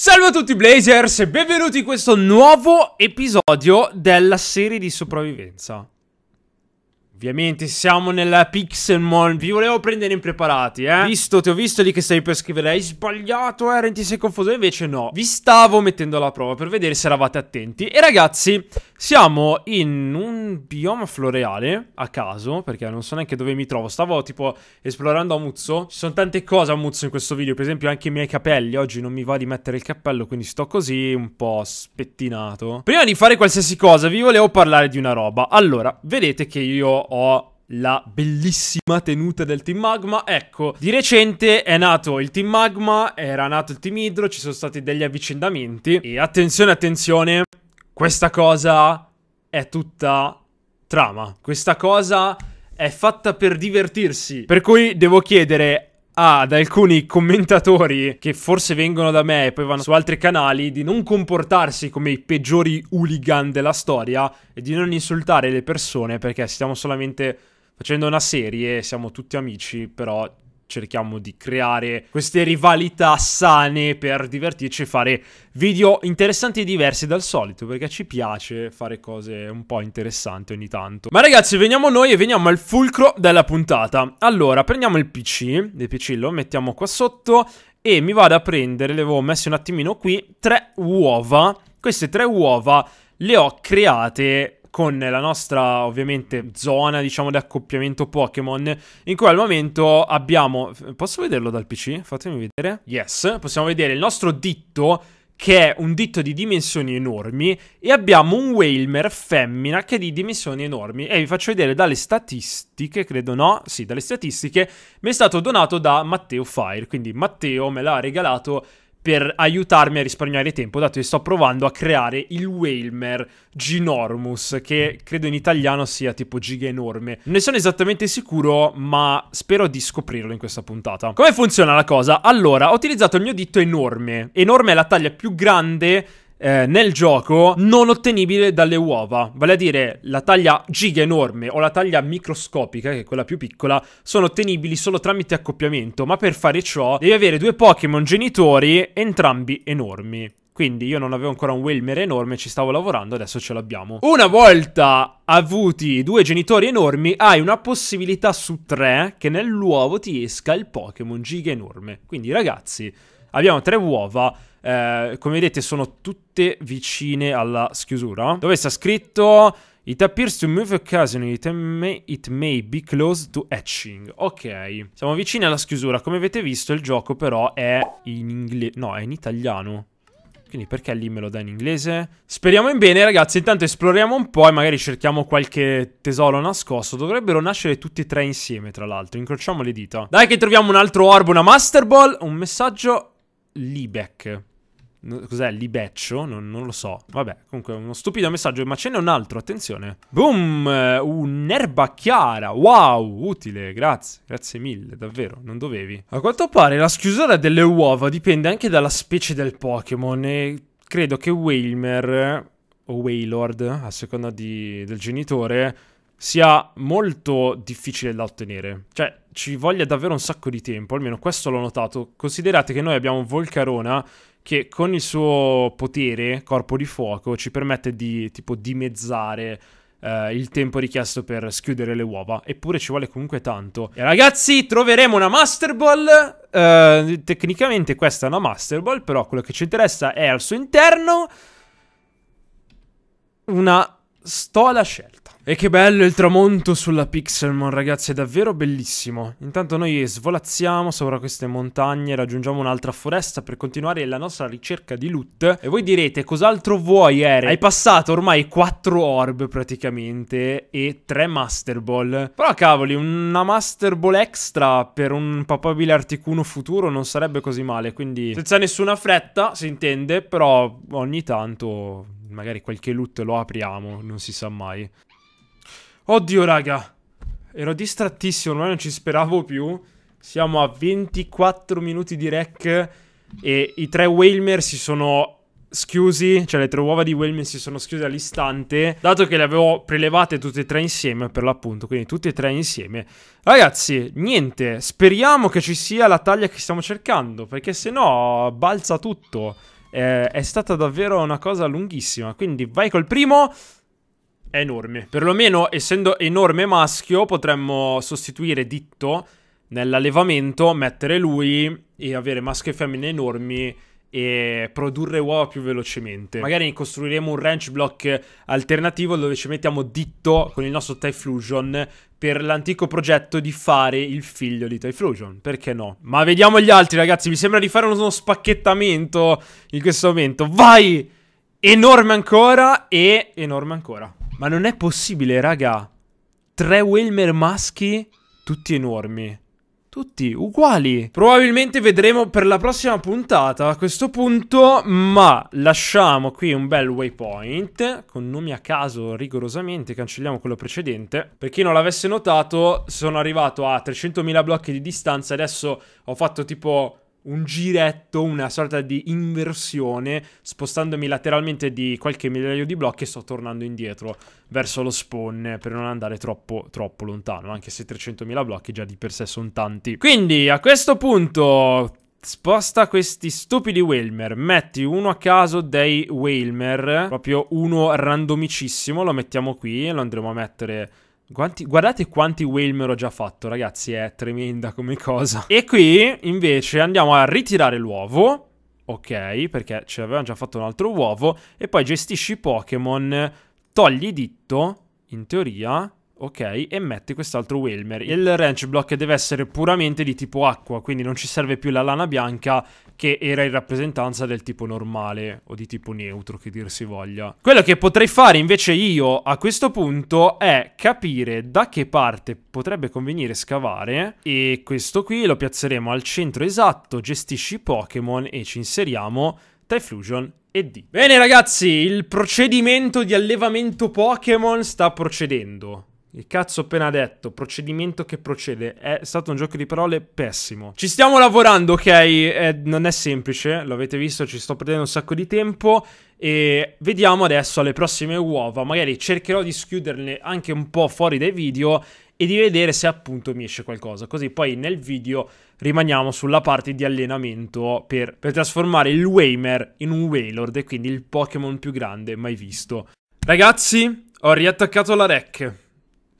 Salve a tutti Blazers e benvenuti in questo nuovo episodio della serie di sopravvivenza. Ovviamente siamo nella Pixelmon, vi volevo prendere impreparati, eh. Visto, ti ho visto lì che stavi per scrivere, hai sbagliato Eren, eh? ti sei confuso, invece no. Vi stavo mettendo alla prova per vedere se eravate attenti. E ragazzi, siamo in un bioma floreale, a caso, perché non so neanche dove mi trovo. Stavo tipo esplorando a Muzzo. Ci sono tante cose a Muzzo in questo video, per esempio anche i miei capelli. Oggi non mi va di mettere il cappello, quindi sto così, un po' spettinato. Prima di fare qualsiasi cosa, vi volevo parlare di una roba. Allora, vedete che io ho la bellissima tenuta del Team Magma. Ecco, di recente è nato il Team Magma, era nato il Team Idro, ci sono stati degli avvicendamenti e attenzione, attenzione, questa cosa è tutta trama. Questa cosa è fatta per divertirsi. Per cui devo chiedere ad alcuni commentatori che forse vengono da me e poi vanno su altri canali di non comportarsi come i peggiori hooligan della storia e di non insultare le persone perché stiamo solamente facendo una serie, siamo tutti amici, però cerchiamo di creare queste rivalità sane per divertirci e fare video interessanti e diversi dal solito perché ci piace fare cose un po' interessanti ogni tanto. Ma ragazzi veniamo noi e veniamo al fulcro della puntata. Allora prendiamo il PC, il PC lo mettiamo qua sotto e mi vado a prendere, le avevo messe un attimino qui, tre uova. Queste tre uova le ho create con la nostra ovviamente zona diciamo di accoppiamento Pokémon in cui al momento abbiamo posso vederlo dal PC? Fatemi vedere. Yes, possiamo vedere il nostro ditto che è un ditto di dimensioni enormi e abbiamo un Whalmer femmina che è di dimensioni enormi e vi faccio vedere dalle statistiche, credo no, sì, dalle statistiche, mi è stato donato da Matteo Fire, quindi Matteo me l'ha regalato per aiutarmi a risparmiare tempo, dato che sto provando a creare il Whalmer Ginormus, che credo in italiano sia tipo giga enorme. Non Ne sono esattamente sicuro, ma spero di scoprirlo in questa puntata. Come funziona la cosa? Allora, ho utilizzato il mio dito enorme. Enorme è la taglia più grande eh, nel gioco non ottenibile dalle uova, vale a dire la taglia giga enorme o la taglia microscopica, che è quella più piccola, sono ottenibili solo tramite accoppiamento, ma per fare ciò devi avere due Pokémon genitori entrambi enormi. Quindi io non avevo ancora un Wilmer enorme, ci stavo lavorando, adesso ce l'abbiamo. Una volta avuti due genitori enormi, hai una possibilità su tre che nell'uovo ti esca il Pokémon giga enorme. Quindi ragazzi, Abbiamo tre uova. Eh, come vedete sono tutte vicine alla schiusura dove sta scritto It appears to move occasionally, it may, it may be close to etching. Ok, siamo vicini alla schiusura. Come avete visto il gioco però è in inglese... No, è in italiano. Quindi perché lì me lo dà in inglese? Speriamo in bene ragazzi, intanto esploriamo un po' e magari cerchiamo qualche tesoro nascosto. Dovrebbero nascere tutti e tre insieme tra l'altro, incrociamo le dita. Dai che troviamo un altro orbo, una master ball, un messaggio Libec. Cos'è libeccio? Non, non, lo so. Vabbè, comunque uno stupido messaggio, ma ce n'è un altro, attenzione. Boom! Eh, un'erba chiara. Wow, utile, grazie. Grazie mille, davvero, non dovevi. A quanto pare la schiusura delle uova dipende anche dalla specie del Pokémon e credo che Wailmer o Waylord, a seconda di, del genitore, sia molto difficile da ottenere. Cioè, ci voglia davvero un sacco di tempo, almeno questo l'ho notato. Considerate che noi abbiamo Volcarona che con il suo potere, corpo di fuoco, ci permette di tipo dimezzare Uh, il tempo richiesto per schiudere le uova. Eppure ci vuole comunque tanto. E ragazzi, troveremo una Master Ball. Uh, tecnicamente questa è una Master Ball, però quello che ci interessa è al suo interno una stola scelta. E che bello il tramonto sulla Pixelmon, ragazzi, è davvero bellissimo. Intanto noi svolazziamo sopra queste montagne, raggiungiamo un'altra foresta per continuare la nostra ricerca di loot. E voi direte, cos'altro vuoi, Ere? Hai passato ormai 4 orb praticamente e 3 Master Ball. Però cavoli, una Master Ball extra per un papabile articuno futuro non sarebbe così male, quindi senza nessuna fretta, si intende, però ogni tanto magari qualche loot lo apriamo, non si sa mai. Oddio, raga. Ero distrattissimo, non ci speravo più. Siamo a 24 minuti di rec e i tre Whalmer si sono schiusi, cioè le tre uova di Whalmer si sono schiuse all'istante, dato che le avevo prelevate tutte e tre insieme per l'appunto, quindi tutte e tre insieme. Ragazzi, niente, speriamo che ci sia la taglia che stiamo cercando, perché se no balza tutto. Eh, è stata davvero una cosa lunghissima, quindi vai col primo è enorme. Perlomeno, essendo enorme maschio, potremmo sostituire Ditto nell'allevamento, mettere lui e avere maschio e femmine enormi e produrre uova più velocemente. Magari costruiremo un ranch block alternativo dove ci mettiamo ditto con il nostro Typhlosion per l'antico progetto di fare il figlio di Typhlosion. Perché no? Ma vediamo gli altri, ragazzi. Mi sembra di fare uno spacchettamento in questo momento. Vai! Enorme ancora e enorme ancora. Ma non è possibile, raga. Tre Wilmer maschi, tutti enormi. Tutti uguali. Probabilmente vedremo per la prossima puntata a questo punto, ma lasciamo qui un bel waypoint con nomi a caso rigorosamente, cancelliamo quello precedente. Per chi non l'avesse notato, sono arrivato a 300.000 blocchi di distanza, adesso ho fatto tipo un giretto, una sorta di inversione, spostandomi lateralmente di qualche migliaio di blocchi e sto tornando indietro verso lo spawn per non andare troppo, troppo lontano, anche se 300.000 blocchi già di per sé sono tanti. Quindi a questo punto sposta questi stupidi Whalmer, metti uno a caso dei Whalmer, proprio uno randomicissimo, lo mettiamo qui e lo andremo a mettere quanti, guardate quanti Wilmer ho già fatto, ragazzi, è tremenda come cosa. E qui, invece, andiamo a ritirare l'uovo. Ok, perché ci avevamo già fatto un altro uovo. E poi gestisci Pokémon, togli ditto, in teoria. Ok, e metti quest'altro Wilmer. Il ranch block deve essere puramente di tipo acqua, quindi non ci serve più la lana bianca che era in rappresentanza del tipo normale o di tipo neutro, che dir si voglia. Quello che potrei fare invece io a questo punto è capire da che parte potrebbe convenire scavare e questo qui lo piazzeremo al centro esatto, gestisci Pokémon e ci inseriamo Typhlosion e D. Bene ragazzi, il procedimento di allevamento Pokémon sta procedendo. Il cazzo appena detto, procedimento che procede, è stato un gioco di parole pessimo. Ci stiamo lavorando, ok? Eh, non è semplice, l'avete visto, ci sto perdendo un sacco di tempo e vediamo adesso alle prossime uova, magari cercherò di schiuderle anche un po' fuori dai video e di vedere se appunto mi esce qualcosa, così poi nel video rimaniamo sulla parte di allenamento per, per trasformare il Waymer in un Waylord e quindi il Pokémon più grande mai visto. Ragazzi, ho riattaccato la rec.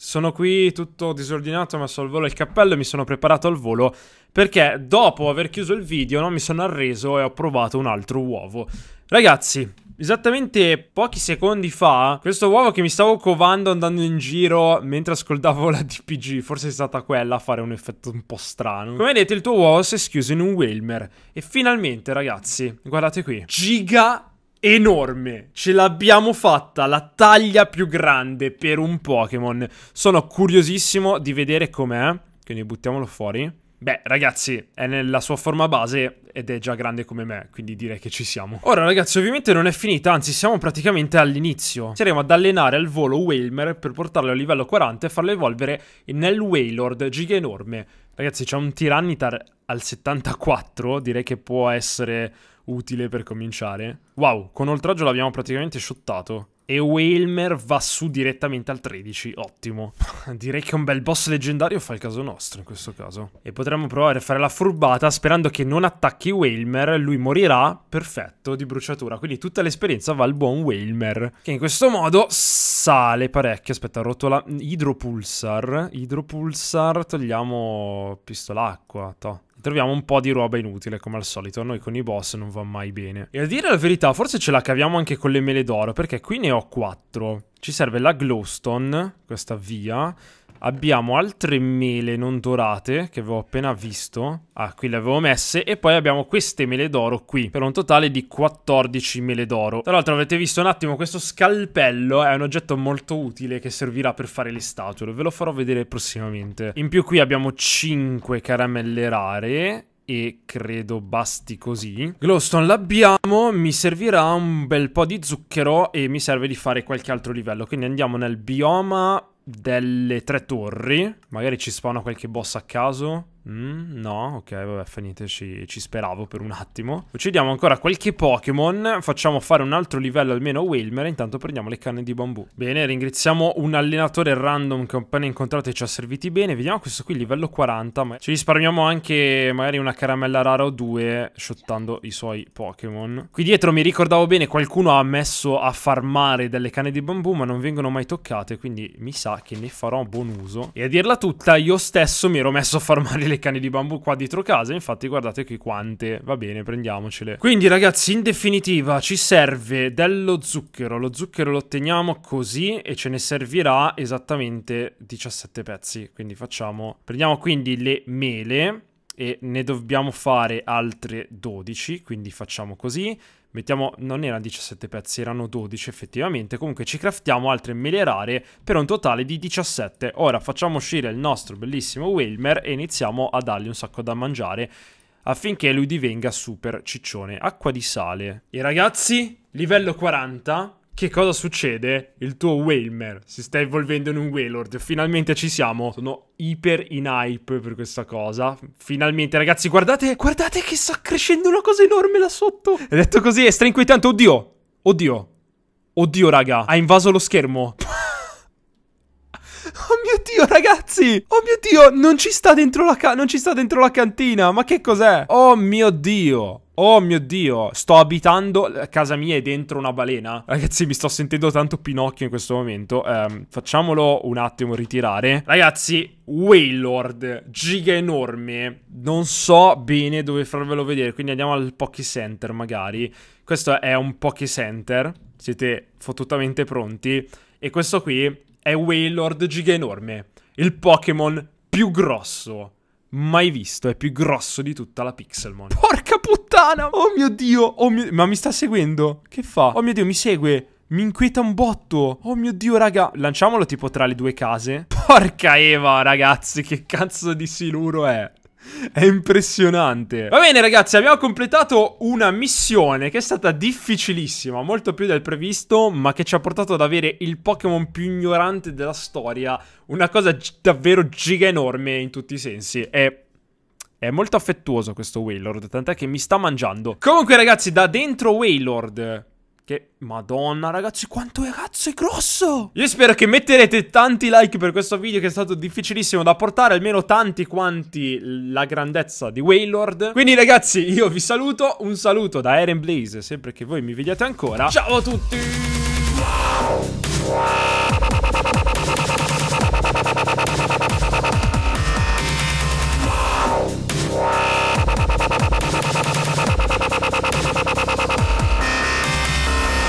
Sono qui tutto disordinato, ma so al volo il cappello e mi sono preparato al volo perché dopo aver chiuso il video non mi sono arreso e ho provato un altro uovo. Ragazzi, esattamente pochi secondi fa, questo uovo che mi stavo covando andando in giro mentre ascoltavo la DPG, forse è stata quella a fare un effetto un po' strano. Come vedete il tuo uovo si è schiuso in un Wilmer e finalmente ragazzi, guardate qui, giga enorme. Ce l'abbiamo fatta, la taglia più grande per un Pokémon. Sono curiosissimo di vedere com'è, quindi buttiamolo fuori. Beh, ragazzi, è nella sua forma base ed è già grande come me, quindi direi che ci siamo. Ora, ragazzi, ovviamente non è finita, anzi siamo praticamente all'inizio. Saremo ad allenare al volo Whalmer per portarlo a livello 40 e farlo evolvere nel Wailord giga enorme. Ragazzi, c'è un Tiranitar al 74, direi che può essere utile per cominciare. Wow, con oltraggio l'abbiamo praticamente shottato. E Wailmer va su direttamente al 13, ottimo. Direi che un bel boss leggendario fa il caso nostro in questo caso. E potremmo provare a fare la furbata sperando che non attacchi Wailmer, lui morirà, perfetto, di bruciatura. Quindi tutta l'esperienza va al buon Wailmer, che in questo modo sale parecchio. Aspetta, rotola... Idropulsar, idropulsar, togliamo pistolacqua, toh troviamo un po' di roba inutile come al solito, a noi con i boss non va mai bene. E a dire la verità, forse ce la caviamo anche con le mele d'oro, perché qui ne ho 4. Ci serve la glowstone, questa via, Abbiamo altre mele non dorate che avevo appena visto. Ah, qui le avevo messe. E poi abbiamo queste mele d'oro qui, per un totale di 14 mele d'oro. Tra l'altro avete visto un attimo questo scalpello, è un oggetto molto utile che servirà per fare le statue. Ve lo farò vedere prossimamente. In più qui abbiamo 5 caramelle rare e credo basti così. Glowstone l'abbiamo, mi servirà un bel po' di zucchero e mi serve di fare qualche altro livello, quindi andiamo nel bioma delle tre torri. Magari ci spawna qualche boss a caso. Mm, no, ok, vabbè, fa niente, ci, ci, speravo per un attimo. Uccidiamo ancora qualche Pokémon, facciamo fare un altro livello almeno a Wilmer, intanto prendiamo le canne di bambù. Bene, ringraziamo un allenatore random che ho appena incontrato e ci ha serviti bene. Vediamo questo qui, livello 40, ma ci risparmiamo anche magari una caramella rara o due, shottando i suoi Pokémon. Qui dietro mi ricordavo bene, qualcuno ha messo a farmare delle canne di bambù, ma non vengono mai toccate, quindi mi sa che ne farò buon uso. E a dirla tutta, io stesso mi ero messo a farmare le cani di bambù qua dietro casa, infatti guardate qui quante, va bene, prendiamocele. Quindi ragazzi, in definitiva ci serve dello zucchero, lo zucchero lo otteniamo così e ce ne servirà esattamente 17 pezzi, quindi facciamo, prendiamo quindi le mele e ne dobbiamo fare altre 12, quindi facciamo così, mettiamo, non erano 17 pezzi, erano 12 effettivamente, comunque ci craftiamo altre mele rare per un totale di 17. Ora facciamo uscire il nostro bellissimo Wilmer e iniziamo a dargli un sacco da mangiare affinché lui divenga super ciccione. Acqua di sale. E ragazzi, livello 40, che cosa succede? Il tuo Whalmer si sta evolvendo in un Wailord. Finalmente ci siamo. Sono iper in hype per questa cosa. Finalmente, ragazzi, guardate, guardate che sta crescendo una cosa enorme là sotto. È detto così, è strainquietante. Oddio, oddio, oddio, raga. Ha invaso lo schermo. Oh mio dio, ragazzi! Oh mio dio, non ci sta dentro la, ca non ci sta dentro la cantina! Ma che cos'è? Oh mio dio! Oh mio Dio, sto abitando, casa mia è dentro una balena. Ragazzi, mi sto sentendo tanto Pinocchio in questo momento. Um, facciamolo un attimo ritirare. Ragazzi, Waylord, giga enorme. Non so bene dove farvelo vedere, quindi andiamo al Poké Center magari. Questo è un Poké Center, siete fottutamente pronti. E questo qui è Waylord giga enorme, il Pokémon più grosso mai visto. È più grosso di tutta la Pixelmon. Porca puttana! Oh mio Dio! Oh mio... Ma mi sta seguendo? Che fa? Oh mio Dio, mi segue! Mi inquieta un botto. Oh mio dio, raga. Lanciamolo tipo tra le due case. Porca Eva, ragazzi, che cazzo di siluro è? È impressionante. Va bene ragazzi, abbiamo completato una missione che è stata difficilissima, molto più del previsto, ma che ci ha portato ad avere il Pokémon più ignorante della storia. Una cosa davvero giga enorme in tutti i sensi. È è molto affettuoso questo Waylord, tant'è che mi sta mangiando. Comunque ragazzi, da dentro Waylord che madonna ragazzi quanto è cazzo è grosso Io spero che metterete tanti like per questo video che è stato difficilissimo da portare Almeno tanti quanti la grandezza di Waylord Quindi ragazzi io vi saluto Un saluto da Eren Blaze sempre che voi mi vediate ancora Ciao a tutti